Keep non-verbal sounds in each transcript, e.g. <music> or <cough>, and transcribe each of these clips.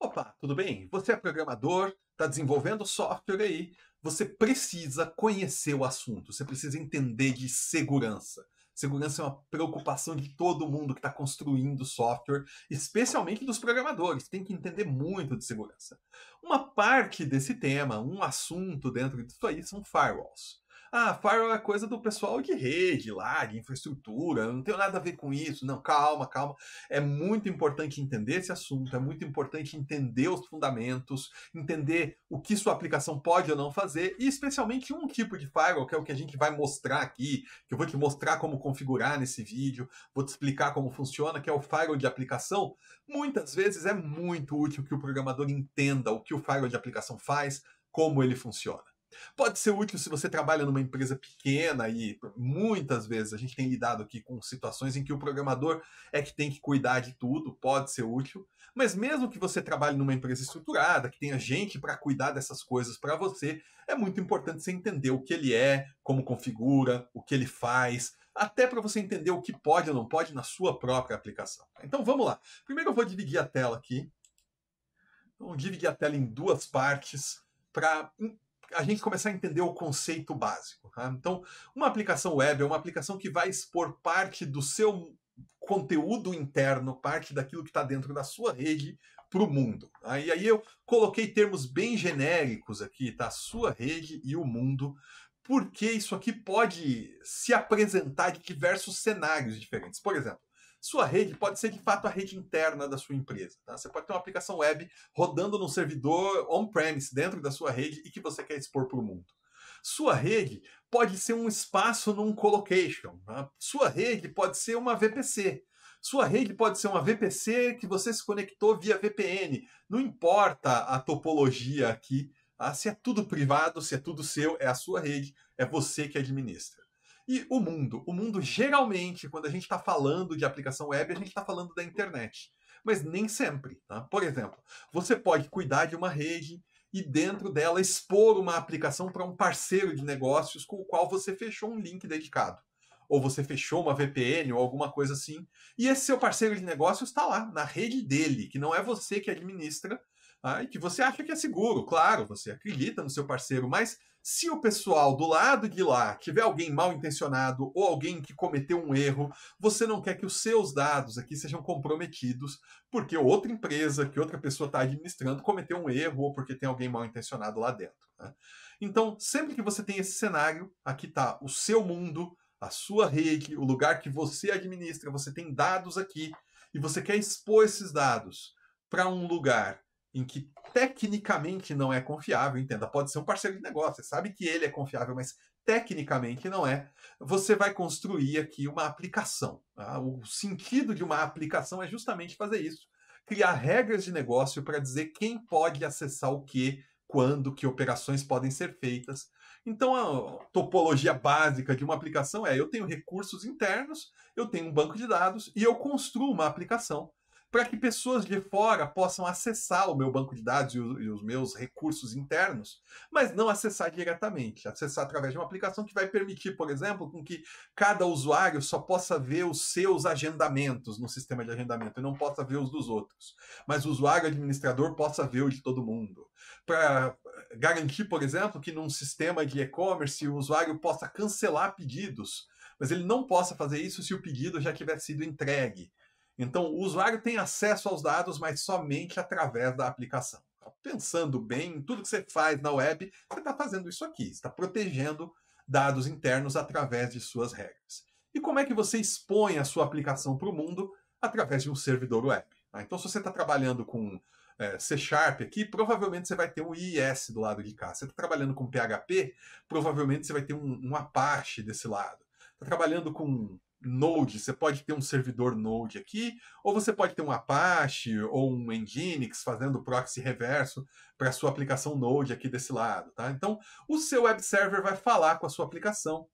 Opa, tudo bem? Você é programador, está desenvolvendo software aí, você precisa conhecer o assunto, você precisa entender de segurança. Segurança é uma preocupação de todo mundo que está construindo software, especialmente dos programadores, tem que entender muito de segurança. Uma parte desse tema, um assunto dentro disso aí, são firewalls. Ah, firewall é coisa do pessoal de rede lá, de infraestrutura, não tenho nada a ver com isso. Não, calma, calma. É muito importante entender esse assunto, é muito importante entender os fundamentos, entender o que sua aplicação pode ou não fazer, e especialmente um tipo de firewall, que é o que a gente vai mostrar aqui, que eu vou te mostrar como configurar nesse vídeo, vou te explicar como funciona, que é o firewall de aplicação. Muitas vezes é muito útil que o programador entenda o que o firewall de aplicação faz, como ele funciona. Pode ser útil se você trabalha numa empresa pequena e muitas vezes a gente tem lidado aqui com situações em que o programador é que tem que cuidar de tudo, pode ser útil, mas mesmo que você trabalhe numa empresa estruturada, que tenha gente para cuidar dessas coisas para você, é muito importante você entender o que ele é, como configura, o que ele faz, até para você entender o que pode ou não pode na sua própria aplicação. Então vamos lá. Primeiro eu vou dividir a tela aqui. Então, vou dividir a tela em duas partes para a gente começar a entender o conceito básico. Tá? Então, uma aplicação web é uma aplicação que vai expor parte do seu conteúdo interno, parte daquilo que está dentro da sua rede para o mundo. Tá? E aí eu coloquei termos bem genéricos aqui, tá? Sua rede e o mundo, porque isso aqui pode se apresentar de diversos cenários diferentes. Por exemplo, sua rede pode ser de fato a rede interna da sua empresa. Tá? Você pode ter uma aplicação web rodando num servidor on-premise dentro da sua rede e que você quer expor para o mundo. Sua rede pode ser um espaço num colocation. Tá? Sua rede pode ser uma VPC. Sua rede pode ser uma VPC que você se conectou via VPN. Não importa a topologia aqui, tá? se é tudo privado, se é tudo seu, é a sua rede, é você que administra. E o mundo? O mundo, geralmente, quando a gente está falando de aplicação web, a gente está falando da internet. Mas nem sempre. Tá? Por exemplo, você pode cuidar de uma rede e dentro dela expor uma aplicação para um parceiro de negócios com o qual você fechou um link dedicado. Ou você fechou uma VPN ou alguma coisa assim. E esse seu parceiro de negócios está lá, na rede dele, que não é você que administra, ah, que você acha que é seguro, claro, você acredita no seu parceiro, mas se o pessoal do lado de lá tiver alguém mal intencionado ou alguém que cometeu um erro, você não quer que os seus dados aqui sejam comprometidos porque outra empresa, que outra pessoa está administrando, cometeu um erro ou porque tem alguém mal intencionado lá dentro. Né? Então, sempre que você tem esse cenário, aqui está o seu mundo, a sua rede, o lugar que você administra, você tem dados aqui e você quer expor esses dados para um lugar em que tecnicamente não é confiável, entenda, pode ser um parceiro de negócio, você sabe que ele é confiável, mas tecnicamente não é, você vai construir aqui uma aplicação. Tá? O sentido de uma aplicação é justamente fazer isso, criar regras de negócio para dizer quem pode acessar o que, quando, que operações podem ser feitas. Então, a topologia básica de uma aplicação é: eu tenho recursos internos, eu tenho um banco de dados e eu construo uma aplicação para que pessoas de fora possam acessar o meu banco de dados e, o, e os meus recursos internos, mas não acessar diretamente, acessar através de uma aplicação que vai permitir, por exemplo, com que cada usuário só possa ver os seus agendamentos no sistema de agendamento e não possa ver os dos outros, mas o usuário administrador possa ver o de todo mundo. Para garantir, por exemplo, que num sistema de e-commerce o usuário possa cancelar pedidos, mas ele não possa fazer isso se o pedido já tiver sido entregue então, o usuário tem acesso aos dados, mas somente através da aplicação. Então, pensando bem tudo que você faz na web, você está fazendo isso aqui, está protegendo dados internos através de suas regras. E como é que você expõe a sua aplicação para o mundo? Através de um servidor web. Tá? Então, se você está trabalhando com é, C Sharp aqui, provavelmente você vai ter um IIS do lado de cá. Se você está trabalhando com PHP, provavelmente você vai ter um, um Apache desse lado. Está trabalhando com Node, você pode ter um servidor Node aqui, ou você pode ter um Apache ou um Nginx fazendo proxy reverso para a sua aplicação Node aqui desse lado, tá? Então, o seu web server vai falar com a sua aplicação.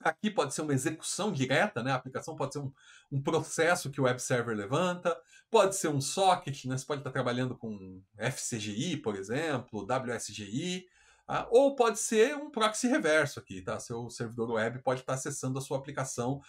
Aqui pode ser uma execução direta, né? A aplicação pode ser um, um processo que o web server levanta, pode ser um socket, né? Você pode estar trabalhando com FCGI, por exemplo, WSGI, tá? ou pode ser um proxy reverso aqui, tá? Seu servidor web pode estar acessando a sua aplicação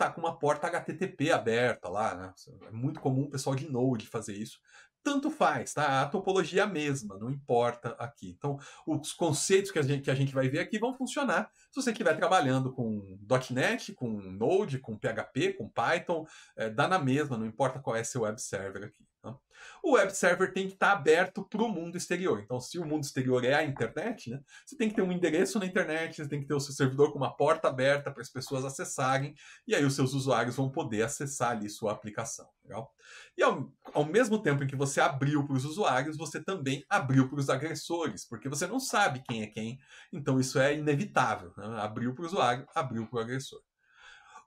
tá com uma porta HTTP aberta lá, né? É muito comum o pessoal de Node fazer isso. Tanto faz, tá? A topologia é a mesma, não importa aqui. Então, os conceitos que a gente, que a gente vai ver aqui vão funcionar se você estiver trabalhando com .NET, com Node, com PHP, com Python, é, dá na mesma, não importa qual é seu web server aqui. Tá? O web server tem que estar tá aberto para o mundo exterior. Então, se o mundo exterior é a internet, né, você tem que ter um endereço na internet, você tem que ter o seu servidor com uma porta aberta para as pessoas acessarem, e aí os seus usuários vão poder acessar ali sua aplicação. Legal? E ao, ao mesmo tempo em que você abriu para os usuários, você também abriu para os agressores, porque você não sabe quem é quem, então isso é inevitável. Né? Abriu para o usuário, abriu para o agressor.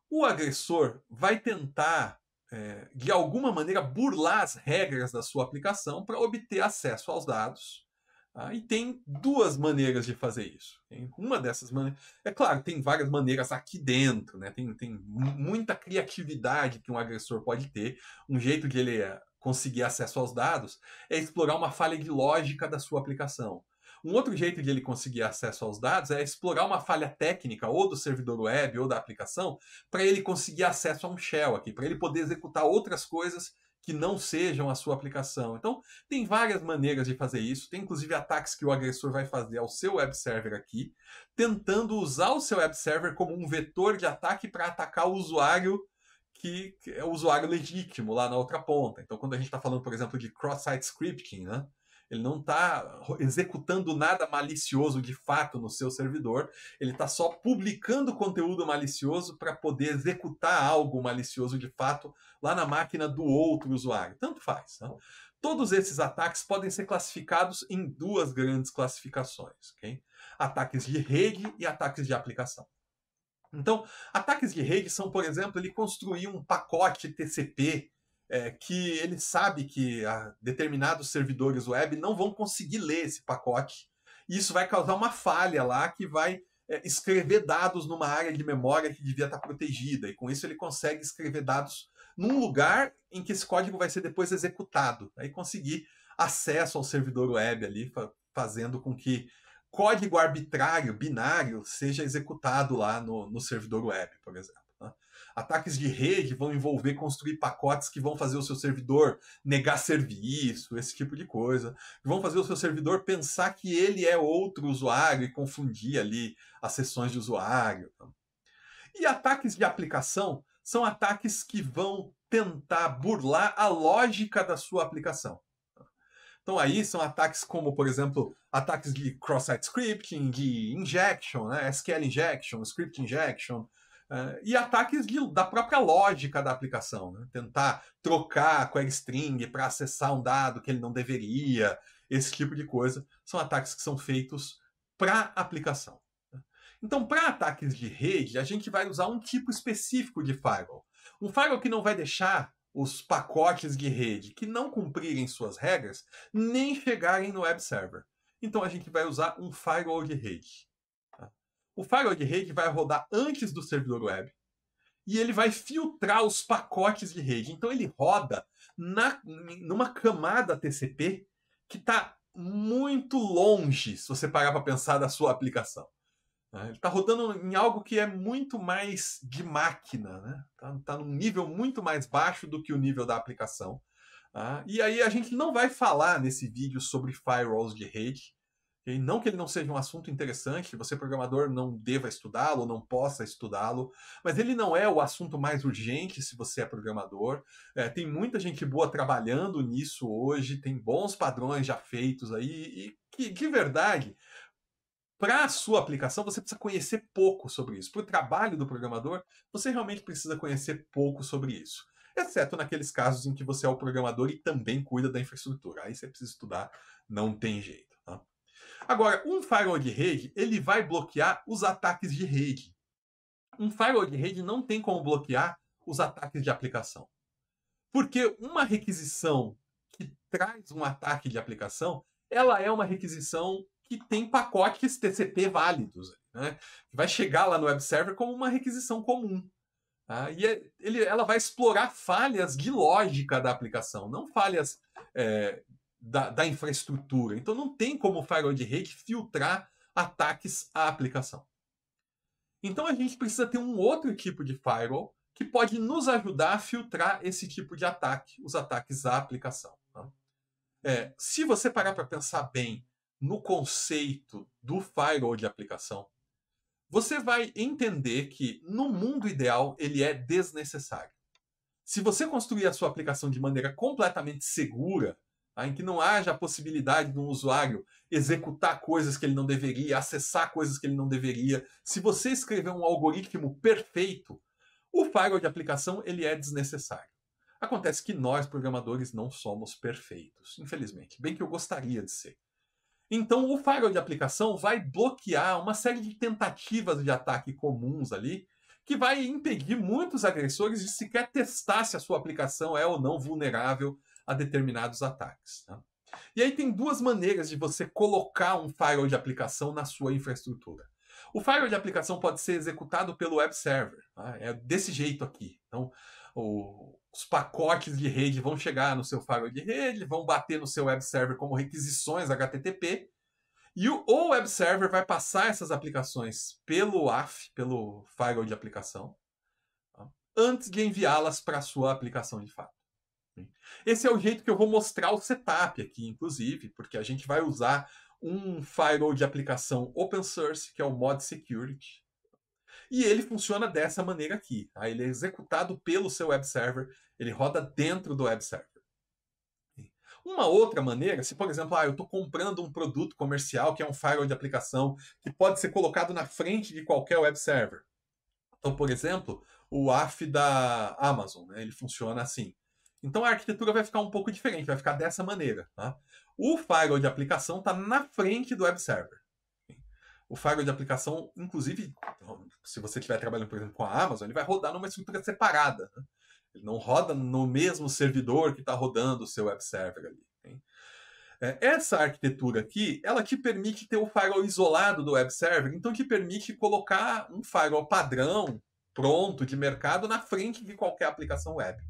O agressor vai tentar é, de alguma maneira, burlar as regras da sua aplicação para obter acesso aos dados. Tá? E tem duas maneiras de fazer isso. Tem uma dessas maneiras. É claro, tem várias maneiras aqui dentro, né? tem, tem muita criatividade que um agressor pode ter. Um jeito de ele eh, conseguir acesso aos dados é explorar uma falha de lógica da sua aplicação. Um outro jeito de ele conseguir acesso aos dados é explorar uma falha técnica ou do servidor web ou da aplicação para ele conseguir acesso a um shell aqui, para ele poder executar outras coisas que não sejam a sua aplicação. Então, tem várias maneiras de fazer isso. Tem inclusive ataques que o agressor vai fazer ao seu web server aqui, tentando usar o seu web server como um vetor de ataque para atacar o usuário que é o usuário legítimo lá na outra ponta. Então, quando a gente está falando, por exemplo, de cross-site scripting, né? Ele não está executando nada malicioso de fato no seu servidor, ele está só publicando conteúdo malicioso para poder executar algo malicioso de fato lá na máquina do outro usuário. Tanto faz. Né? Todos esses ataques podem ser classificados em duas grandes classificações: okay? ataques de rede e ataques de aplicação. Então, ataques de rede são, por exemplo, ele construir um pacote TCP é, que ele sabe que ah, determinados servidores web não vão conseguir ler esse pacote. E isso vai causar uma falha lá que vai é, escrever dados numa área de memória que devia estar protegida. E com isso ele consegue escrever dados num lugar em que esse código vai ser depois executado. Aí conseguir acesso ao servidor web ali, fazendo com que código arbitrário, binário, seja executado lá no, no servidor web, por exemplo ataques de rede vão envolver construir pacotes que vão fazer o seu servidor negar serviço, esse tipo de coisa, vão fazer o seu servidor pensar que ele é outro usuário e confundir ali as sessões de usuário. E ataques de aplicação são ataques que vão tentar burlar a lógica da sua aplicação. Então aí são ataques como, por exemplo, ataques de cross-site scripting, de injection, né? SQL injection, script injection, Uh, e ataques de, da própria lógica da aplicação, né? tentar trocar a query string para acessar um dado que ele não deveria, esse tipo de coisa, são ataques que são feitos para aplicação. Né? Então, para ataques de rede, a gente vai usar um tipo específico de firewall. Um firewall que não vai deixar os pacotes de rede que não cumprirem suas regras nem chegarem no web server. Então, a gente vai usar um firewall de rede. O firewall de rede vai rodar antes do servidor web e ele vai filtrar os pacotes de rede. Então ele roda na, numa camada TCP que está muito longe, se você parar para pensar, da sua aplicação. Né? Ele está rodando em algo que é muito mais de máquina, né? Está tá num nível muito mais baixo do que o nível da aplicação. Tá? E aí a gente não vai falar nesse vídeo sobre firewalls de rede, e não que ele não seja um assunto interessante, você programador não deva estudá-lo, não possa estudá-lo, mas ele não é o assunto mais urgente se você é programador. É, tem muita gente boa trabalhando nisso hoje, tem bons padrões já feitos aí, e que, de verdade, para a sua aplicação, você precisa conhecer pouco sobre isso. Para o trabalho do programador, você realmente precisa conhecer pouco sobre isso. Exceto naqueles casos em que você é o programador e também cuida da infraestrutura. Aí você precisa estudar, não tem jeito. Agora, um firewall de rede, ele vai bloquear os ataques de rede. Um firewall de rede não tem como bloquear os ataques de aplicação. Porque uma requisição que traz um ataque de aplicação, ela é uma requisição que tem pacotes TCP válidos, né? Vai chegar lá no web server como uma requisição comum. Tá? E é, ele, ela vai explorar falhas de lógica da aplicação, não falhas é, da, da infraestrutura. Então não tem como o firewall de rede filtrar ataques à aplicação. Então a gente precisa ter um outro tipo de firewall que pode nos ajudar a filtrar esse tipo de ataque, os ataques à aplicação. Tá? É, se você parar para pensar bem no conceito do firewall de aplicação, você vai entender que, no mundo ideal, ele é desnecessário. Se você construir a sua aplicação de maneira completamente segura, Tá? em que não haja a possibilidade de um usuário executar coisas que ele não deveria, acessar coisas que ele não deveria. Se você escrever um algoritmo perfeito, o firewall de aplicação ele é desnecessário. Acontece que nós, programadores, não somos perfeitos, infelizmente, bem que eu gostaria de ser. Então, o firewall de aplicação vai bloquear uma série de tentativas de ataque comuns ali, que vai impedir muitos agressores de sequer testar se a sua aplicação é ou não vulnerável a determinados ataques. Tá? E aí tem duas maneiras de você colocar um firewall de aplicação na sua infraestrutura. O firewall de aplicação pode ser executado pelo web server, tá? é desse jeito aqui. Então, o, os pacotes de rede vão chegar no seu firewall de rede, vão bater no seu web server como requisições HTTP, e o, o web server vai passar essas aplicações pelo AF, pelo firewall de aplicação, tá? antes de enviá-las para a sua aplicação de fato. Né? Esse é o jeito que eu vou mostrar o setup aqui, inclusive, porque a gente vai usar um firewall de aplicação open source, que é o Mod Security. E ele funciona dessa maneira aqui. Tá? Ele é executado pelo seu web server, ele roda dentro do web server. Uma outra maneira, se por exemplo, ah, eu estou comprando um produto comercial que é um firewall de aplicação que pode ser colocado na frente de qualquer web server. Então, por exemplo, o AF da Amazon, né? ele funciona assim. Então a arquitetura vai ficar um pouco diferente, vai ficar dessa maneira. Tá? O firewall de aplicação está na frente do web server. O firewall de aplicação, inclusive, então, se você estiver trabalhando, por exemplo, com a Amazon, ele vai rodar numa estrutura separada. Né? Ele não roda no mesmo servidor que está rodando o seu web server ali. Hein? É, essa arquitetura aqui, ela te permite ter o firewall isolado do web server, então te permite colocar um firewall padrão, pronto, de mercado, na frente de qualquer aplicação web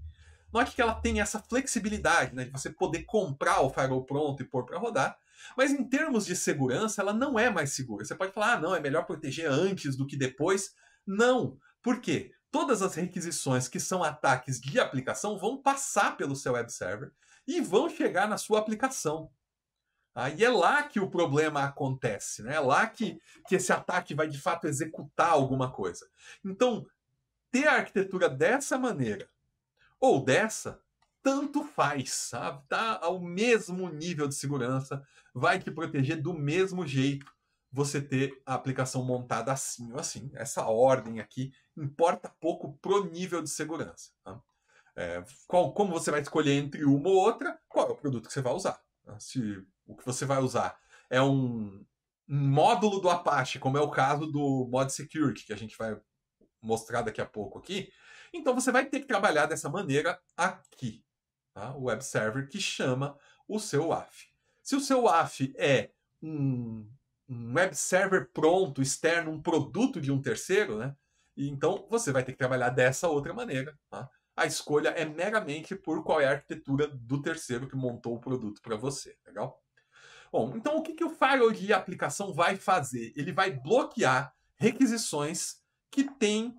é que ela tem essa flexibilidade, né, de você poder comprar o firewall pronto e pôr para rodar. Mas em termos de segurança, ela não é mais segura. Você pode falar, ah, não, é melhor proteger antes do que depois. Não. Por quê? Todas as requisições que são ataques de aplicação vão passar pelo seu web server e vão chegar na sua aplicação. Ah, e é lá que o problema acontece, né? é lá que, que esse ataque vai de fato executar alguma coisa. Então, ter a arquitetura dessa maneira, ou dessa, tanto faz, sabe? Tá ao mesmo nível de segurança, vai te proteger do mesmo jeito você ter a aplicação montada assim ou assim. Essa ordem aqui importa pouco pro nível de segurança. Tá? É, qual, como você vai escolher entre uma ou outra, qual é o produto que você vai usar. Tá? Se o que você vai usar é um, um módulo do Apache, como é o caso do Mod Security, que a gente vai mostrar daqui a pouco aqui, então você vai ter que trabalhar dessa maneira aqui, tá? o web server que chama o seu WAF. Se o seu WAF é um, um web server pronto, externo, um produto de um terceiro, né? E então você vai ter que trabalhar dessa outra maneira. Tá? A escolha é meramente por qual é a arquitetura do terceiro que montou o produto para você, legal? Bom, então o que, que o firewall de aplicação vai fazer? Ele vai bloquear requisições que têm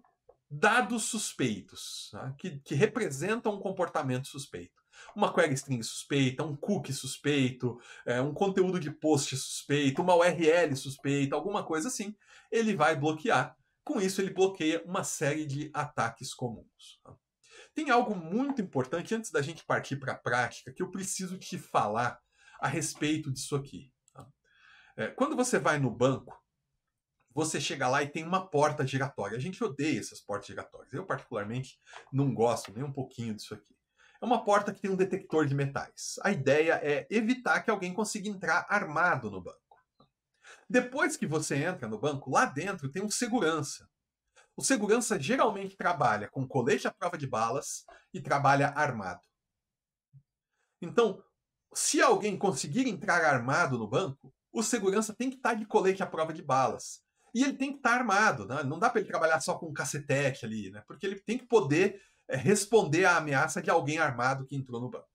dados suspeitos, tá? que, que, representam um comportamento suspeito. Uma query string suspeita, um cookie suspeito, é, um conteúdo de post suspeito, uma URL suspeita, alguma coisa assim, ele vai bloquear. Com isso, ele bloqueia uma série de ataques comuns. Tá? Tem algo muito importante antes da gente partir para a prática que eu preciso te falar a respeito disso aqui. Tá? É, quando você vai no banco, você chega lá e tem uma porta giratória. A gente odeia essas portas giratórias. Eu, particularmente, não gosto nem um pouquinho disso aqui. É uma porta que tem um detector de metais. A ideia é evitar que alguém consiga entrar armado no banco. Depois que você entra no banco, lá dentro tem um segurança. O segurança geralmente trabalha com colete à prova de balas e trabalha armado. Então, se alguém conseguir entrar armado no banco, o segurança tem que estar tá de colete à prova de balas. E ele tem que estar tá armado, né? não dá para ele trabalhar só com um cacetete ali, né? porque ele tem que poder é, responder à ameaça de alguém armado que entrou no banco.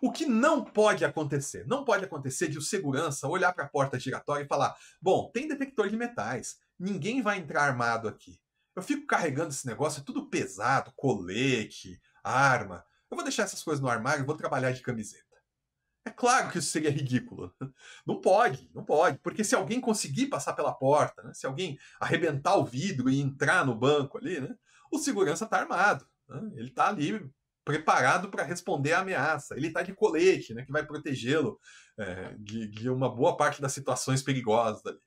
O que não pode acontecer? Não pode acontecer de o segurança olhar para a porta giratória e falar: bom, tem detector de metais, ninguém vai entrar armado aqui. Eu fico carregando esse negócio, é tudo pesado, colete, arma. Eu vou deixar essas coisas no armário e vou trabalhar de camiseta. É claro que isso seria ridículo. Não pode, não pode. Porque se alguém conseguir passar pela porta, né, se alguém arrebentar o vidro e entrar no banco ali, né, o segurança está armado. Né, ele está ali preparado para responder à ameaça. Ele está de colete, né, que vai protegê-lo é, de, de, uma boa parte das situações perigosas. Ali.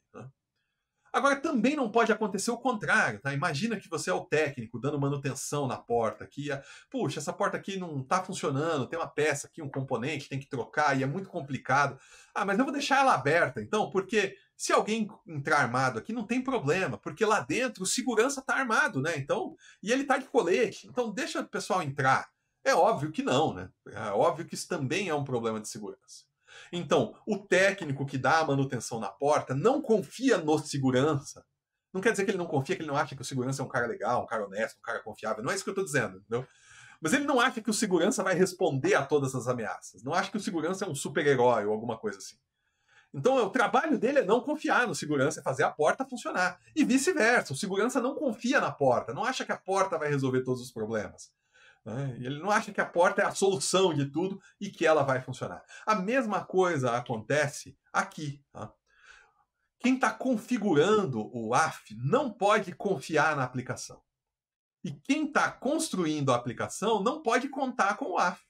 Agora, também não pode acontecer o contrário, tá? Imagina que você é o técnico dando manutenção na porta aqui. Puxa, essa porta aqui não tá funcionando, tem uma peça aqui, um componente, tem que trocar e é muito complicado. Ah, mas eu vou deixar ela aberta, então, porque se alguém entrar armado aqui, não tem problema, porque lá dentro o segurança tá armado, né? Então, e ele tá de colete, então deixa o pessoal entrar. É óbvio que não, né? É óbvio que isso também é um problema de segurança. Então, o técnico que dá a manutenção na porta não confia no segurança. Não quer dizer que ele não confia, que ele não acha que o segurança é um cara legal, um cara honesto, um cara confiável. Não é isso que eu estou dizendo, entendeu? Mas ele não acha que o segurança vai responder a todas as ameaças. Não acha que o segurança é um super-herói ou alguma coisa assim. Então, o trabalho dele é não confiar no segurança, é fazer a porta funcionar. E vice-versa, o segurança não confia na porta, não acha que a porta vai resolver todos os problemas. Né? Ele não acha que a porta é a solução de tudo e que ela vai funcionar. A mesma coisa acontece aqui. Tá? Quem está configurando o AF não pode confiar na aplicação. E quem está construindo a aplicação não pode contar com o AF.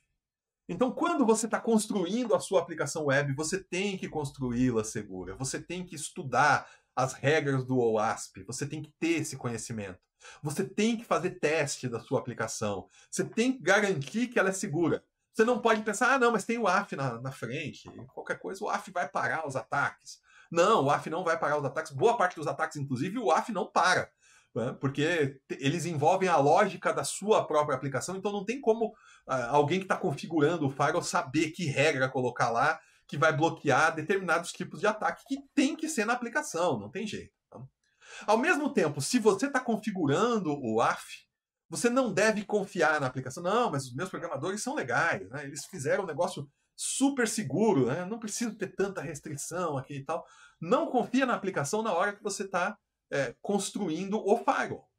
Então, quando você está construindo a sua aplicação web, você tem que construí-la segura, você tem que estudar as regras do OASP, você tem que ter esse conhecimento. Você tem que fazer teste da sua aplicação. Você tem que garantir que ela é segura. Você não pode pensar, ah, não, mas tem o AF na, na frente. Qualquer coisa, o AF vai parar os ataques. Não, o AF não vai parar os ataques. Boa parte dos ataques, inclusive, o AF não para. Né? Porque eles envolvem a lógica da sua própria aplicação. Então não tem como ah, alguém que está configurando o firewall saber que regra colocar lá que vai bloquear determinados tipos de ataque que tem que ser na aplicação. Não tem jeito. Ao mesmo tempo, se você está configurando o AF, você não deve confiar na aplicação. Não, mas os meus programadores são legais, né? Eles fizeram um negócio super seguro, né? Não preciso ter tanta restrição aqui e tal. Não confia na aplicação na hora que você está é, construindo o firewall.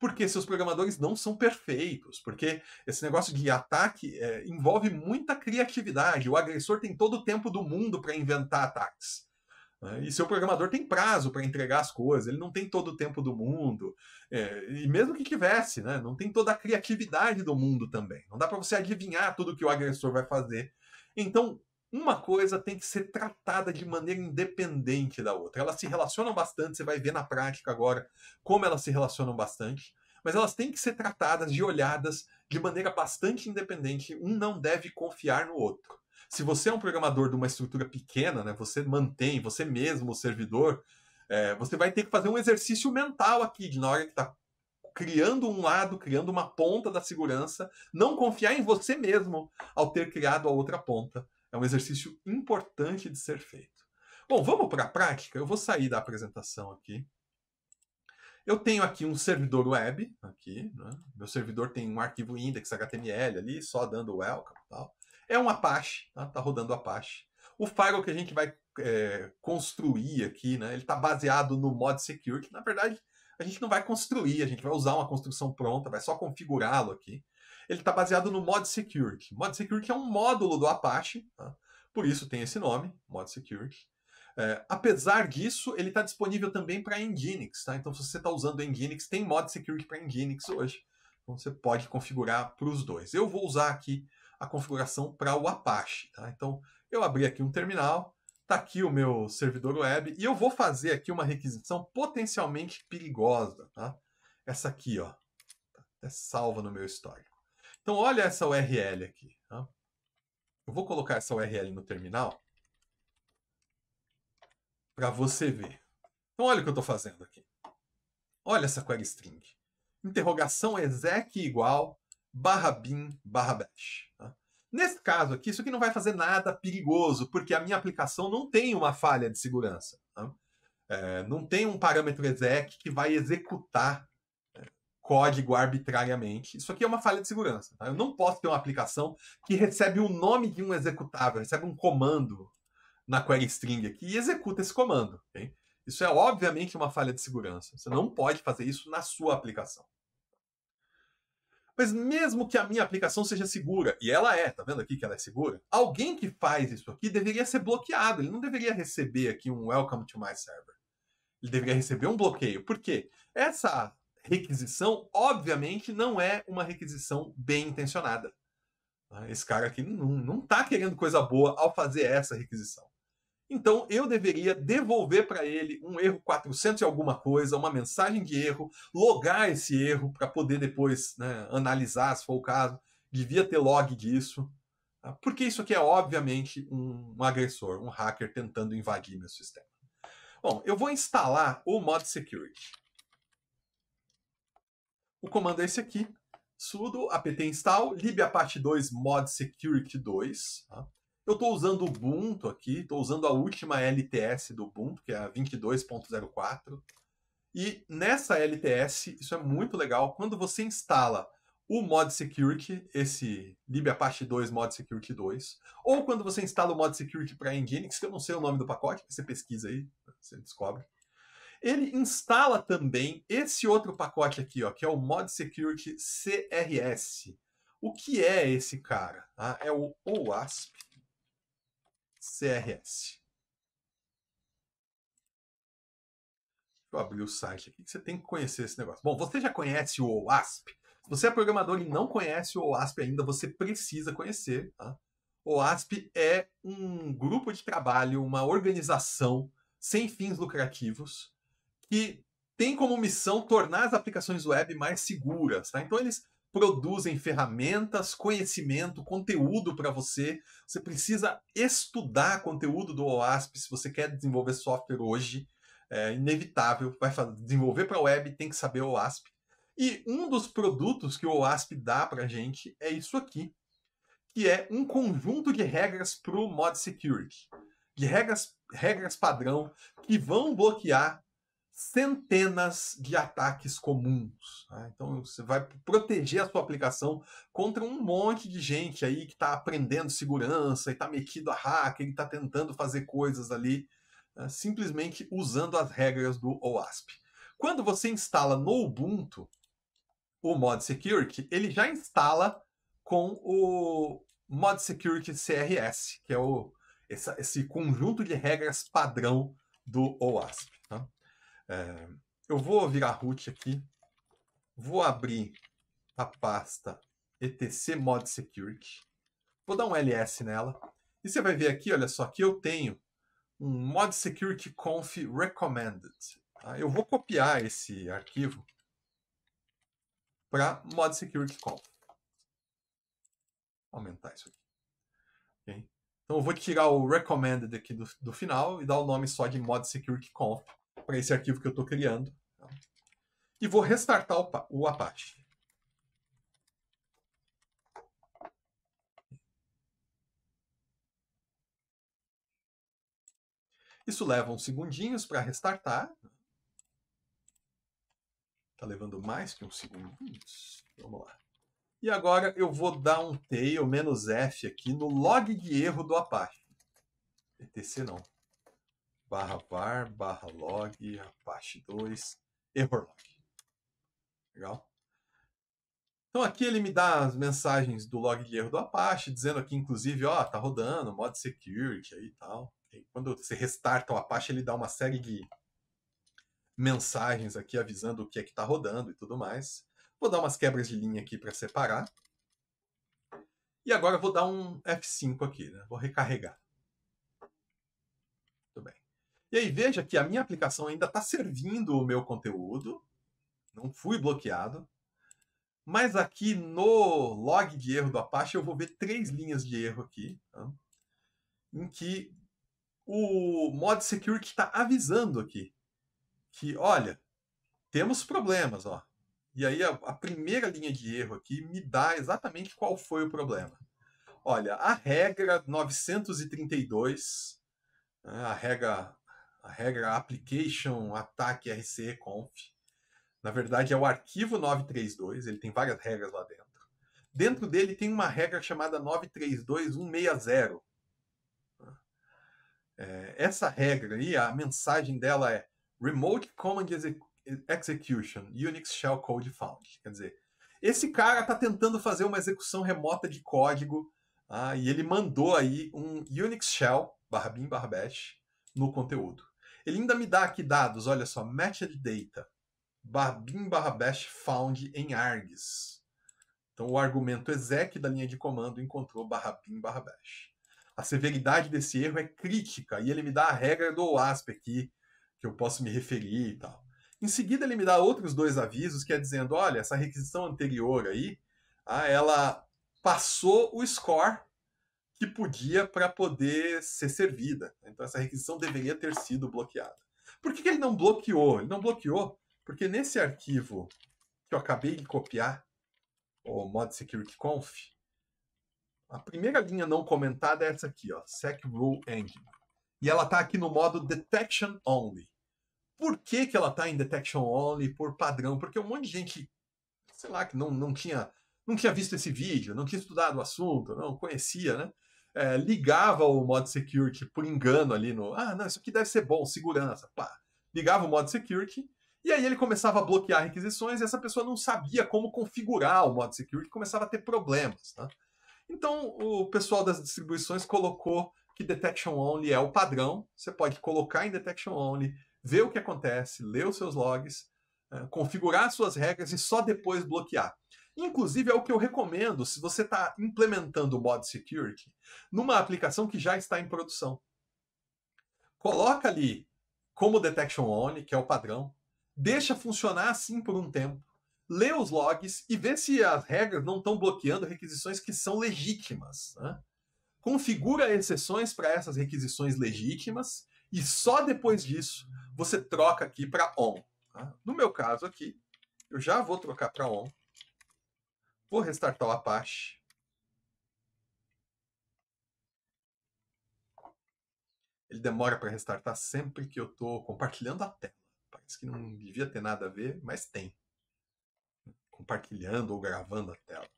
Porque seus programadores não são perfeitos, porque esse negócio de ataque é, envolve muita criatividade. O agressor tem todo o tempo do mundo para inventar ataques. Né? E seu programador tem prazo para entregar as coisas, ele não tem todo o tempo do mundo. É, e mesmo que tivesse, né, não tem toda a criatividade do mundo também. Não dá para você adivinhar tudo que o agressor vai fazer. Então, uma coisa tem que ser tratada de maneira independente da outra. Elas se relacionam bastante, você vai ver na prática agora como elas se relacionam bastante, mas elas têm que ser tratadas e olhadas de maneira bastante independente. Um não deve confiar no outro. Se você é um programador de uma estrutura pequena, né, você mantém, você mesmo, o servidor, é, você vai ter que fazer um exercício mental aqui, na hora que está criando um lado, criando uma ponta da segurança, não confiar em você mesmo ao ter criado a outra ponta. É um exercício importante de ser feito. Bom, vamos para a prática. Eu vou sair da apresentação aqui. Eu tenho aqui um servidor web, aqui, né? meu servidor tem um arquivo index.html ali, só dando welcome e tal. É um Apache, tá, tá rodando Apache. O firewall que a gente vai é, construir aqui, né, ele está baseado no mod secure, que na verdade a gente não vai construir, a gente vai usar uma construção pronta, vai só configurá-lo aqui. Ele está baseado no mod security. Mod security é um módulo do Apache, tá? por isso tem esse nome, mod security. É, apesar disso, ele está disponível também para Nginx, tá? Então, se você está usando Nginx, tem mod security para Nginx hoje. Então, você pode configurar para os dois. Eu vou usar aqui a configuração para o Apache. Tá? Então, eu abri aqui um terminal, está aqui o meu servidor web, e eu vou fazer aqui uma requisição potencialmente perigosa. Tá? Essa aqui, ó, é salva no meu histórico. Então, olha essa URL aqui. Tá? Eu vou colocar essa URL no terminal para você ver. Então, olha o que eu estou fazendo aqui. Olha essa query string. Interrogação exec igual barra bin barra bash. Tá? Nesse caso aqui, isso aqui não vai fazer nada perigoso, porque a minha aplicação não tem uma falha de segurança. Tá? É, não tem um parâmetro exec que vai executar é, código arbitrariamente. Isso aqui é uma falha de segurança. Tá? Eu não posso ter uma aplicação que recebe o nome de um executável, recebe um comando na query string aqui e executa esse comando. Okay? Isso é obviamente uma falha de segurança. Você não pode fazer isso na sua aplicação. Mas mesmo que a minha aplicação seja segura, e ela é, tá vendo aqui que ela é segura? Alguém que faz isso aqui deveria ser bloqueado. Ele não deveria receber aqui um welcome to my server. Ele deveria receber um bloqueio. Por quê? Essa requisição, obviamente, não é uma requisição bem intencionada. Ah, esse cara aqui não, não tá querendo coisa boa ao fazer essa requisição. Então eu deveria devolver para ele um erro 400 e alguma coisa, uma mensagem de erro, logar esse erro para poder depois né, analisar se for o caso. Devia ter log disso. Tá? Porque isso aqui é obviamente um, um, agressor, um hacker tentando invadir meu sistema. Bom, eu vou instalar o mod security. O comando é esse aqui, sudo apt install libapache2 mod security2. Tá? Eu estou usando o Ubuntu aqui, estou usando a última LTS do Ubuntu, que é a 22.04. E nessa LTS, isso é muito legal, quando você instala o Mod Security, esse libapache 2 Mod Security 2, ou quando você instala o Mod Security para Nginx, que eu não sei o nome do pacote, você pesquisa aí, você descobre. Ele instala também esse outro pacote aqui, ó, que é o Mod Security CRS. O que é esse cara? Ah, é o OWASP CRS. Deixa eu abrir o site aqui, que você tem que conhecer esse negócio. Bom, você já conhece o OASP? Se você é programador e não conhece o OASP ainda, você precisa conhecer. Tá? O OASP é um grupo de trabalho, uma organização sem fins lucrativos que tem como missão tornar as aplicações web mais seguras. Tá? Então, eles produzem ferramentas, conhecimento, conteúdo para você. Você precisa estudar conteúdo do OASP se você quer desenvolver software hoje. É inevitável, vai desenvolver para a web, tem que saber o OASP. E um dos produtos que o OASP dá para a gente é isso aqui, que é um conjunto de regras para o Mod Security. De regras, regras padrão que vão bloquear centenas de ataques comuns. Né? Então você vai proteger a sua aplicação contra um monte de gente aí que está aprendendo segurança e está metido a hacker e está tentando fazer coisas ali, né? simplesmente usando as regras do OWASP. Quando você instala no Ubuntu o mod security, ele já instala com o mod security CRS, que é o, esse conjunto de regras padrão do OWASP. É, eu vou virar root aqui, vou abrir a pasta etc mod security, vou dar um ls nela, e você vai ver aqui, olha só, que eu tenho um mod security conf recommended. Tá? Eu vou copiar esse arquivo para mod security conf. Vou aumentar isso aqui. Okay? Então eu vou tirar o recommended aqui do, do final e dar o nome só de mod security conf para esse arquivo que eu estou criando. Tá? E vou restartar o, o Apache. Isso leva uns segundinhos para restartar. Está levando mais que uns segundinhos. Vamos lá. E agora eu vou dar um tail menos F aqui no log de erro do Apache. etc não barra var, barra log, apache 2, error log. Legal? Então aqui ele me dá as mensagens do log de erro do Apache, dizendo aqui, inclusive, ó, tá rodando, mod security aí e tal. quando você restarta o Apache, ele dá uma série de mensagens aqui avisando o que é que tá rodando e tudo mais. Vou dar umas quebras de linha aqui para separar. E agora vou dar um F5 aqui, né? Vou recarregar. E aí veja que a minha aplicação ainda está servindo o meu conteúdo, não fui bloqueado, mas aqui no log de erro do Apache eu vou ver três linhas de erro aqui, tá? em que o mod security está avisando aqui que, olha, temos problemas, ó. E aí a, a, primeira linha de erro aqui me dá exatamente qual foi o problema. Olha, a regra 932, né, a regra a regra application attack rc conf. Na verdade, é o arquivo 932, ele tem várias regras lá dentro. Dentro dele tem uma regra chamada 932160. É, essa regra aí, a mensagem dela é Remote Command Execution, Unix Shell Code Found. Quer dizer, esse cara está tentando fazer uma execução remota de código ah, e ele mandou aí um Unix Shell, barra bin, barra bash, no conteúdo. Ele ainda me dá aqui dados, olha só, matched data, bin barra bash found em args. Então o argumento exec da linha de comando encontrou barra bin barra bash. A severidade desse erro é crítica e ele me dá a regra do OASP aqui, que eu posso me referir e tal. Em seguida ele me dá outros dois avisos, que é dizendo, olha, essa requisição anterior aí, ah, ela passou o score que podia para poder ser servida. Então essa requisição deveria ter sido bloqueada. Por que, que ele não bloqueou? Ele não bloqueou porque nesse arquivo que eu acabei de copiar, o mod security conf, a primeira linha não comentada é essa aqui, ó, sec rule engine. E ela está aqui no modo detection only. Por que, que ela está em detection only por padrão? Porque um monte de gente, sei lá, que não, não tinha não tinha visto esse vídeo, não tinha estudado o assunto, não conhecia, né? é, ligava o modo security por engano ali no. Ah, não, isso aqui deve ser bom, segurança, pá. Ligava o modo security e aí ele começava a bloquear requisições e essa pessoa não sabia como configurar o modo security, começava a ter problemas. Tá? Então o pessoal das distribuições colocou que detection only é o padrão. Você pode colocar em detection only, ver o que acontece, ler os seus logs, é, configurar suas regras e só depois bloquear. Inclusive, é o que eu recomendo se você está implementando o Mod Security numa aplicação que já está em produção. Coloca ali como Detection Only, que é o padrão, deixa funcionar assim por um tempo, lê os logs e vê se as regras não estão bloqueando requisições que são legítimas. Né? Configura exceções para essas requisições legítimas e só depois disso você troca aqui para on. Tá? No meu caso aqui, eu já vou trocar para on Vou restartar o Apache. Ele demora para restartar tá? sempre que eu estou compartilhando a tela. Parece que não devia ter nada a ver, mas tem. Compartilhando ou gravando a tela.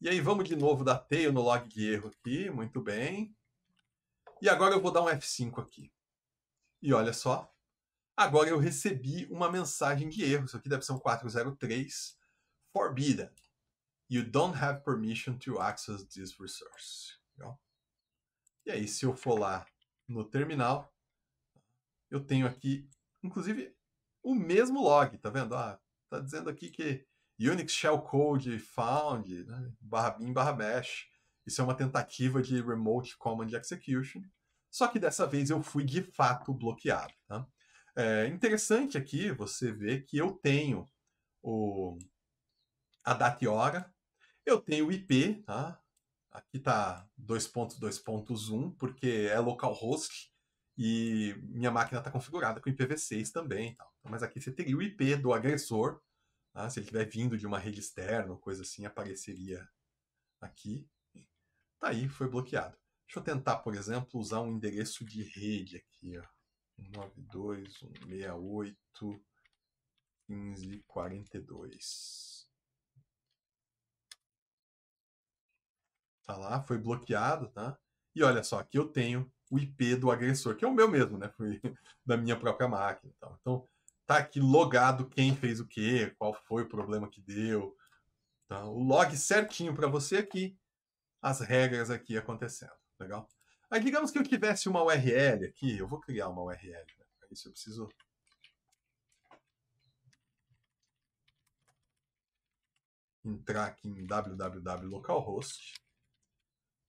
E aí vamos de novo dar tail no log de erro aqui, muito bem. E agora eu vou dar um F5 aqui. E olha só, agora eu recebi uma mensagem de erro. Isso aqui deve ser um 403 forbidden. You don't have permission to access this resource. E aí, se eu for lá no terminal, eu tenho aqui, inclusive, o mesmo log, tá vendo? Ah, tá dizendo aqui que Unix shellcode found, né? barra bin, barra bash. Isso é uma tentativa de remote command execution. Só que dessa vez eu fui de fato bloqueado. Tá? É interessante aqui você ver que eu tenho o, a data e hora. Eu tenho o IP, tá? Aqui tá 2.2.1, porque é localhost e minha máquina está configurada com IPv6 também. Tá? Mas aqui você teria o IP do agressor, tá? se ele estiver vindo de uma rede externa ou coisa assim, apareceria aqui. Tá aí, foi bloqueado. Deixa eu tentar, por exemplo, usar um endereço de rede aqui, ó. 92168 tá lá, foi bloqueado, tá? E olha só, aqui eu tenho o IP do agressor, que é o meu mesmo, né? Foi <laughs> da minha própria máquina. Então, então tá aqui logado quem fez o quê, qual foi o problema que deu. Tá? O log certinho para você aqui, as regras aqui acontecendo. Legal? Aí digamos que eu tivesse uma URL aqui, eu vou criar uma URL. Né? Para isso eu preciso. Entrar aqui em www.localhost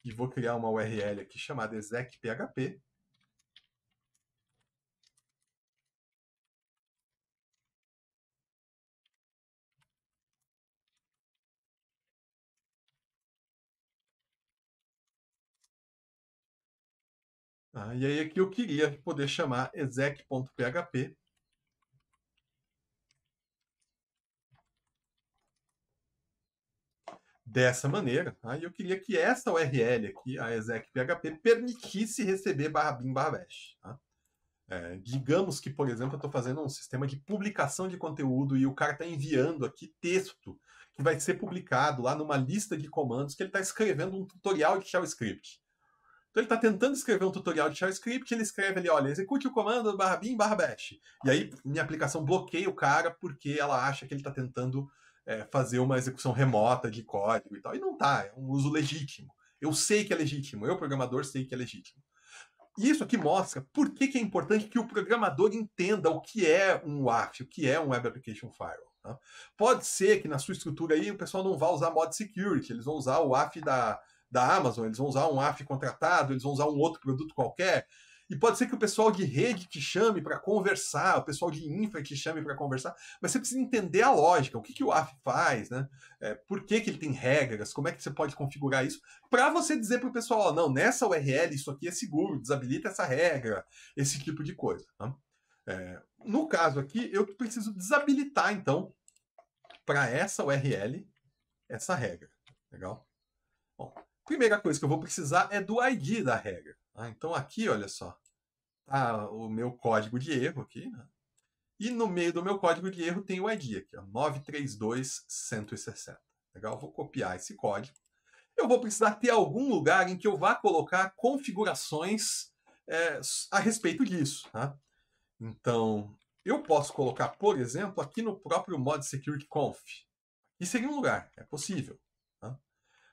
e vou criar uma URL aqui chamada execphp. Ah, e aí aqui eu queria poder chamar exec.php dessa maneira. Tá? E eu queria que essa URL aqui, a exec.php, permitisse receber barra bin barra bash. Tá? É, digamos que, por exemplo, eu estou fazendo um sistema de publicação de conteúdo e o cara está enviando aqui texto que vai ser publicado lá numa lista de comandos que ele está escrevendo um tutorial de JavaScript. Então ele está tentando escrever um tutorial de JavaScript, ele escreve ali, olha, execute o comando barra bin barra bash. E aí minha aplicação bloqueia o cara porque ela acha que ele está tentando é, fazer uma execução remota de código e tal. E não tá, é um uso legítimo. Eu sei que é legítimo, eu, programador, sei que é legítimo. E isso aqui mostra por que, que é importante que o programador entenda o que é um WAF, o que é um Web Application Firewall. Tá? Pode ser que na sua estrutura aí o pessoal não vá usar mod security, eles vão usar o WAF da, da Amazon, eles vão usar um WAF contratado, eles vão usar um outro produto qualquer, e pode ser que o pessoal de rede te chame para conversar, o pessoal de infra te chame para conversar, mas você precisa entender a lógica, o que, que o AF faz, né? É, por que, que ele tem regras, como é que você pode configurar isso, para você dizer para o pessoal, ó, não, nessa URL isso aqui é seguro, desabilita essa regra, esse tipo de coisa. Né? É, no caso aqui, eu preciso desabilitar, então, para essa URL, essa regra. Legal? Bom, primeira coisa que eu vou precisar é do ID da regra. Ah, então aqui, olha só, tá o meu código de erro aqui, né? E no meio do meu código de erro tem o ID aqui, ó, 932160. Legal? vou copiar esse código. Eu vou precisar ter algum lugar em que eu vá colocar configurações é, a respeito disso. Tá? Então, eu posso colocar, por exemplo, aqui no próprio mod Security Conf. E seria um lugar, é possível.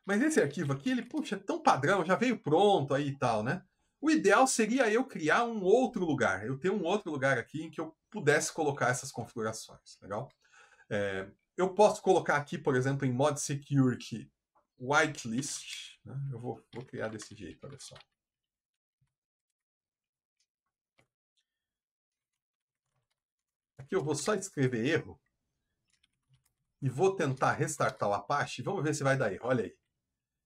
Mas esse arquivo aqui, ele, puxa, é tão padrão, já veio pronto aí e tal, né? O ideal seria eu criar um outro lugar, eu ter um outro lugar aqui em que eu pudesse colocar essas configurações, legal? É, eu posso colocar aqui, por exemplo, em mod security whitelist, né? eu vou, vou criar desse jeito, olha só. Aqui eu vou só escrever erro e vou tentar restartar o Apache. Vamos ver se vai dar erro. Olha aí.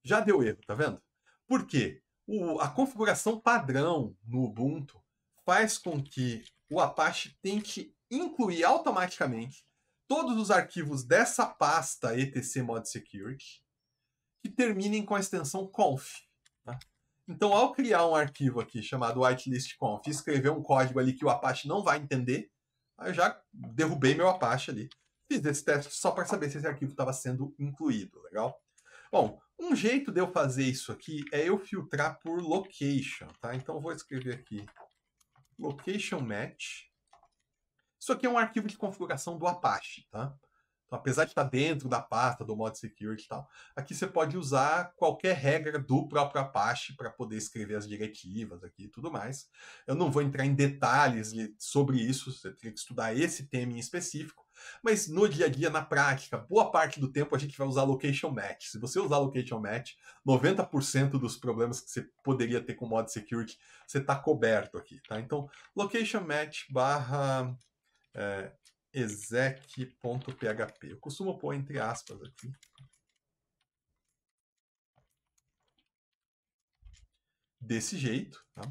Já deu erro, tá vendo? Por quê? O, a configuração padrão no Ubuntu faz com que o Apache tente incluir automaticamente todos os arquivos dessa pasta etc mod security que terminem com a extensão conf. Tá? Então, ao criar um arquivo aqui chamado whitelist conf e escrever um código ali que o Apache não vai entender, eu já derrubei meu Apache ali. Fiz esse teste só para saber se esse arquivo estava sendo incluído, legal? Bom, um jeito de eu fazer isso aqui é eu filtrar por location, tá? Então eu vou escrever aqui location match. Isso aqui é um arquivo de configuração do Apache, tá? Então, apesar de estar tá dentro da pasta do mod security e tal, aqui você pode usar qualquer regra do próprio Apache para poder escrever as diretivas aqui e tudo mais. Eu não vou entrar em detalhes sobre isso, você teria que estudar esse tema em específico, mas no dia a dia, na prática, boa parte do tempo a gente vai usar location match. Se você usar location match, 90% dos problemas que você poderia ter com mod security, você está coberto aqui, tá? Então, location match barra é, exec.php. Eu costumo pôr entre aspas aqui. Desse jeito, tá?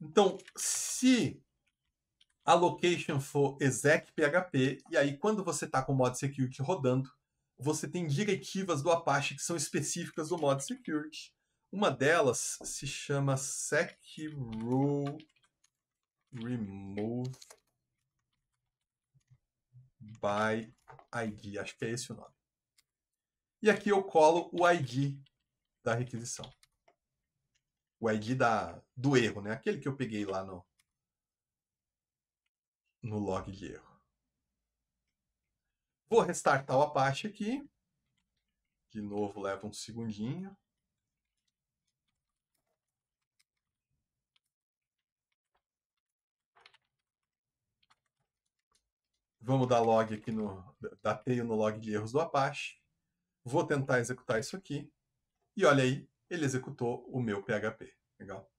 Então, se allocation for exec PHP, e aí quando você está com o mod security rodando, você tem diretivas do Apache que são específicas do mod security. Uma delas se chama sec remove by ID, acho que é esse o nome. E aqui eu colo o ID da requisição. O ID da, do erro, né? Aquele que eu peguei lá no, no log de erro. Vou restartar o Apache aqui. De novo, leva um segundinho. Vamos dar log aqui no. dar tail no log de erros do Apache. Vou tentar executar isso aqui. E olha aí, ele executou o meu PHP. Legal?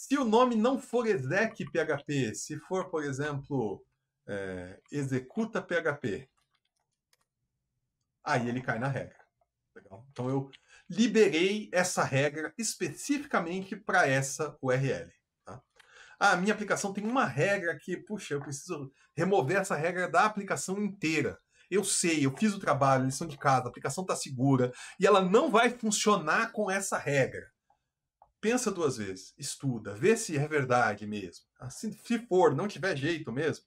Se o nome não for exec PHP, se for, por exemplo, é, executa PHP, aí ele cai na regra. Legal? Então eu liberei essa regra especificamente para essa URL. Tá? Ah, minha aplicação tem uma regra que, puxa, eu preciso remover essa regra da aplicação inteira. Eu sei, eu fiz o trabalho, lição de casa, a aplicação está segura e ela não vai funcionar com essa regra pensa duas vezes, estuda, vê se é verdade mesmo. Assim, se for, não tiver jeito mesmo,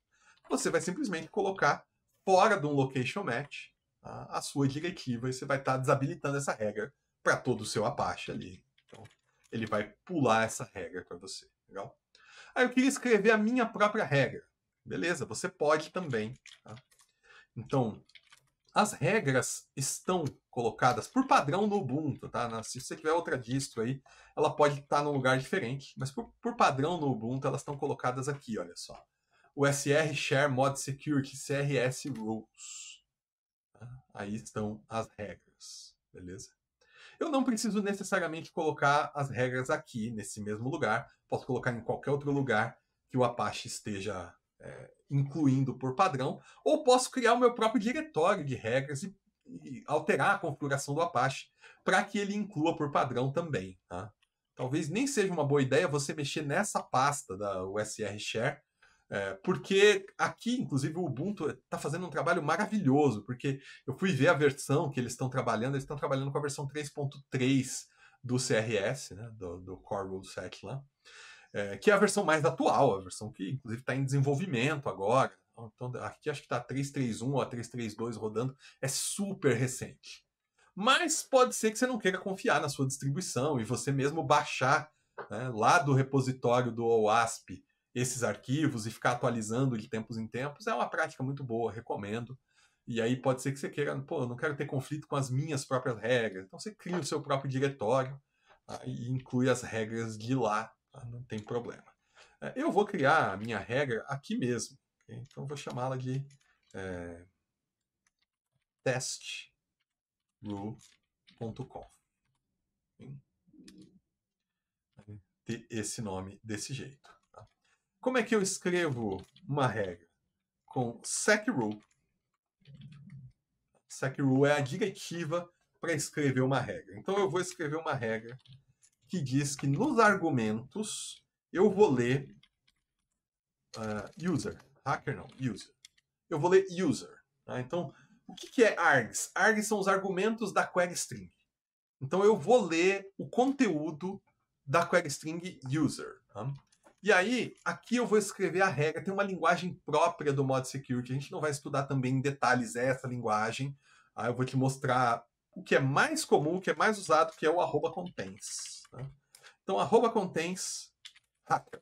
você vai simplesmente colocar fora de um location match a sua diretiva e você vai estar tá desabilitando essa regra para todo o seu Apache ali. Então, ele vai pular essa regra para você, legal? Aí ah, eu queria escrever a minha própria regra. Beleza, você pode também. Tá? Então, as regras estão colocadas por padrão no Ubuntu, tá? Se você tiver outra distro aí, ela pode estar num lugar diferente, mas por, por padrão no Ubuntu elas estão colocadas aqui, olha só. O SR Share Mod Security, CRS Rules. Tá? Aí estão as regras, beleza? Eu não preciso necessariamente colocar as regras aqui, nesse mesmo lugar. Posso colocar em qualquer outro lugar que o Apache esteja é, incluindo por padrão, ou posso criar o meu próprio diretório de regras e, e alterar a configuração do Apache para que ele inclua por padrão também. Tá? Talvez nem seja uma boa ideia você mexer nessa pasta da USR Share, é, porque aqui, inclusive, o Ubuntu está fazendo um trabalho maravilhoso, porque eu fui ver a versão que eles estão trabalhando, eles estão trabalhando com a versão 3.3 do CRS, né, do, do Core Rule Set lá é, que é a versão mais atual, a versão que inclusive está em desenvolvimento agora. Então, então aqui acho que está 331 ou 332 rodando, é super recente. Mas pode ser que você não queira confiar na sua distribuição e você mesmo baixar né, lá do repositório do OWASP esses arquivos e ficar atualizando de tempos em tempos é uma prática muito boa, recomendo. E aí pode ser que você queira, pô, eu não quero ter conflito com as minhas próprias regras. Então você cria o seu próprio diretório tá, e inclui as regras de lá ah, não tem problema. É, eu vou criar a minha regra aqui mesmo. Okay? Então, vou chamá-la de é, testrule.conf. Ter esse nome desse jeito. Tá? Como é que eu escrevo uma regra? Com secrule. Secrule é a diretiva para escrever uma regra. Então, eu vou escrever uma regra que diz que nos argumentos eu vou ler uh, user. Hacker não, user. Eu vou ler user. Tá? Então, o que, que é args? Args são os argumentos da query string. Então, eu vou ler o conteúdo da query string user. Tá? E aí, aqui eu vou escrever a regra, tem uma linguagem própria do mod security, a gente não vai estudar também em detalhes essa linguagem, aí tá? eu vou te mostrar o que é mais comum, o que é mais usado, que é o arroba contents. Tá? Então, arroba contents hacker.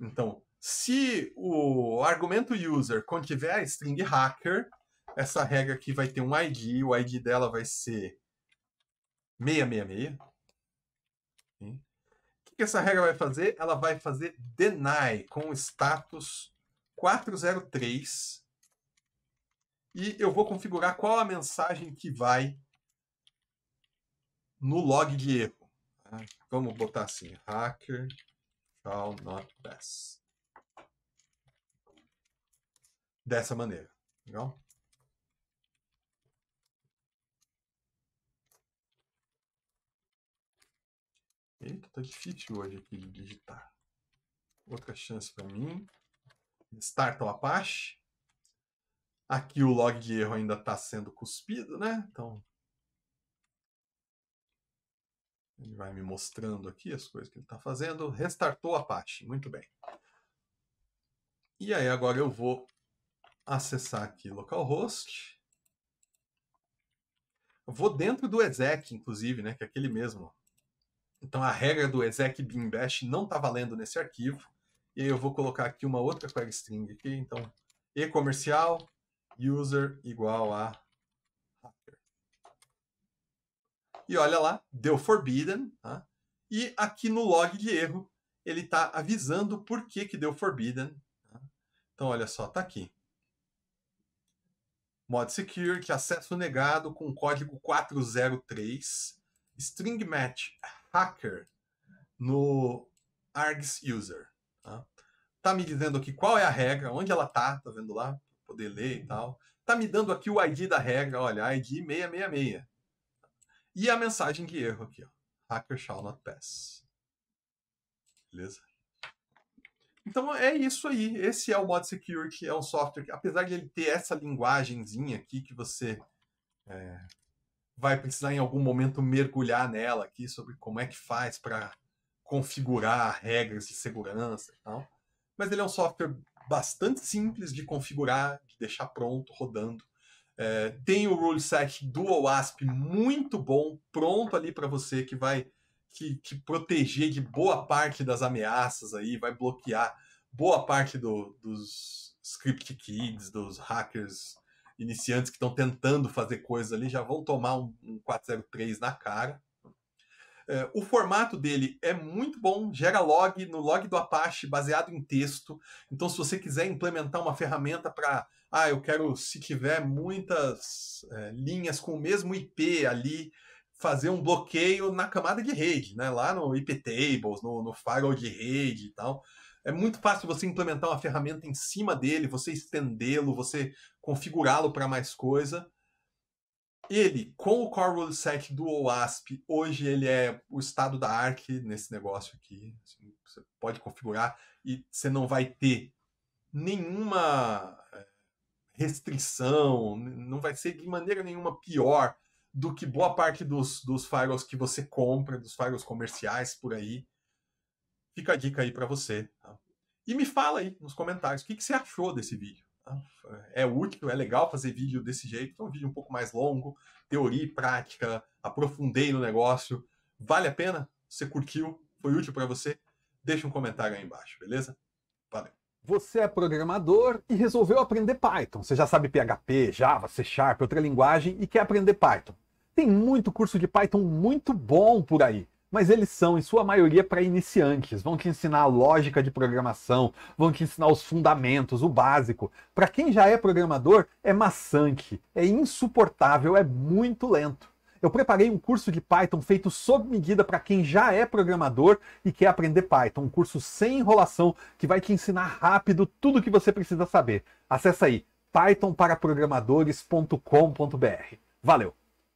Então, se o argumento user contiver a string hacker, essa regra aqui vai ter um ID, o ID dela vai ser 666. O que essa regra vai fazer? Ela vai fazer deny com status 403 e eu vou configurar qual a mensagem que vai no log de erro. Ah, vamos botar assim, hacker shall not pass. Dessa maneira. Legal? Eita, tá difícil hoje aqui de digitar. Outra chance para mim. Start o Apache. Aqui o log de erro ainda está sendo cuspido, né? Então. Ele vai me mostrando aqui as coisas que ele está fazendo. Restartou a Apache, muito bem. E aí agora eu vou acessar aqui localhost. vou dentro do exec, inclusive, né, que é aquele mesmo. Então a regra do exec bin bash não está valendo nesse arquivo. E aí eu vou colocar aqui uma outra query string aqui, então e comercial user igual a hacker. E olha lá, deu forbidden, tá? E aqui no log de erro, ele está avisando por que, que deu forbidden. Tá? Então, olha só, está aqui. Mod secure, que é acesso negado com código 403, string match hacker no args user. Tá? tá me dizendo aqui qual é a regra, onde ela tá, tá vendo lá? poder ler e tal. Tá me dando aqui o ID da regra, olha, ID 666. E a mensagem de erro aqui, ó. Hacker shall not pass. Beleza? Então é isso aí. Esse é o Mod Security, é um software que, apesar de ele ter essa linguagemzinha aqui que você é, vai precisar em algum momento mergulhar nela aqui sobre como é que faz para configurar regras de segurança e tal. Mas ele é um software bastante simples de configurar, de deixar pronto, rodando. É, tem o set Dual ASP muito bom, pronto ali para você, que vai que, proteger de boa parte das ameaças aí, vai bloquear boa parte do, dos script kids, dos hackers iniciantes que estão tentando fazer coisas ali, já vão tomar um, um 403 na cara. É, o formato dele é muito bom, gera log no log do Apache baseado em texto. Então, se você quiser implementar uma ferramenta para, ah, eu quero, se tiver muitas é, linhas com o mesmo IP ali, fazer um bloqueio na camada de rede, né? lá no IP tables, no, no firewall de rede e tal. É muito fácil você implementar uma ferramenta em cima dele, você estendê-lo, você configurá-lo para mais coisa ele, com o Core Rule Set do OWASP, hoje ele é o estado da ARC nesse negócio aqui. Assim, você pode configurar e você não vai ter nenhuma eh, restrição, não vai ser de maneira nenhuma pior do que boa parte dos, dos firewalls que você compra, dos firewalls comerciais por aí. Fica a dica aí para você. Tá? E me fala aí nos comentários o que, que você achou desse vídeo é útil, é legal fazer vídeo desse jeito, é um vídeo um pouco mais longo, teoria e prática, aprofundei no negócio, vale a pena? Você curtiu? Foi útil para você? Deixa um comentário aí embaixo, beleza? Valeu! Você é programador e resolveu aprender Python. Você já sabe PHP, Java, C Sharp, outra linguagem e quer aprender Python. Tem muito curso de Python muito bom por aí mas eles são, em sua maioria, para iniciantes. Vão te ensinar a lógica de programação, vão te ensinar os fundamentos, o básico. Para quem já é programador, é maçante, é insuportável, é muito lento. Eu preparei um curso de Python feito sob medida para quem já é programador e quer aprender Python, um curso sem enrolação que vai te ensinar rápido tudo o que você precisa saber. Acesse aí pythonparaprogramadores.com.br. Valeu!